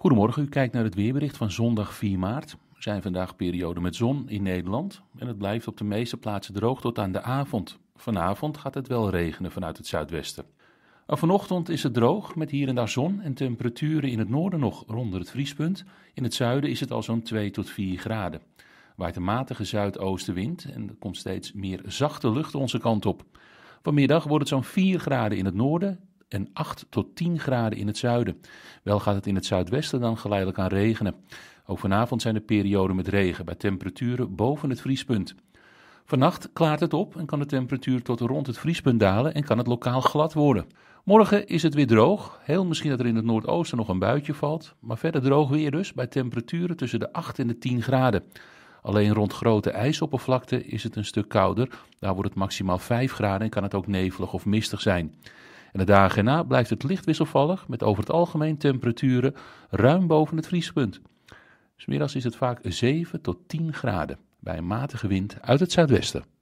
Goedemorgen, u kijkt naar het weerbericht van zondag 4 maart. Er zijn vandaag perioden met zon in Nederland en het blijft op de meeste plaatsen droog tot aan de avond. Vanavond gaat het wel regenen vanuit het zuidwesten. En vanochtend is het droog met hier en daar zon en temperaturen in het noorden nog rond het vriespunt. In het zuiden is het al zo'n 2 tot 4 graden. Waait een matige zuidoostenwind en er komt steeds meer zachte lucht onze kant op. Vanmiddag wordt het zo'n 4 graden in het noorden en 8 tot 10 graden in het zuiden. Wel gaat het in het zuidwesten dan geleidelijk aan regenen. Ook vanavond zijn er perioden met regen bij temperaturen boven het vriespunt. Vannacht klaart het op en kan de temperatuur tot rond het vriespunt dalen en kan het lokaal glad worden. Morgen is het weer droog. Heel misschien dat er in het noordoosten nog een buitje valt. Maar verder droog weer dus bij temperaturen tussen de 8 en de 10 graden. Alleen rond grote ijsoppervlakten is het een stuk kouder. Daar wordt het maximaal 5 graden en kan het ook nevelig of mistig zijn de dagen na blijft het licht wisselvallig met over het algemeen temperaturen ruim boven het vriespunt. Smiddags is het vaak 7 tot 10 graden bij een matige wind uit het zuidwesten.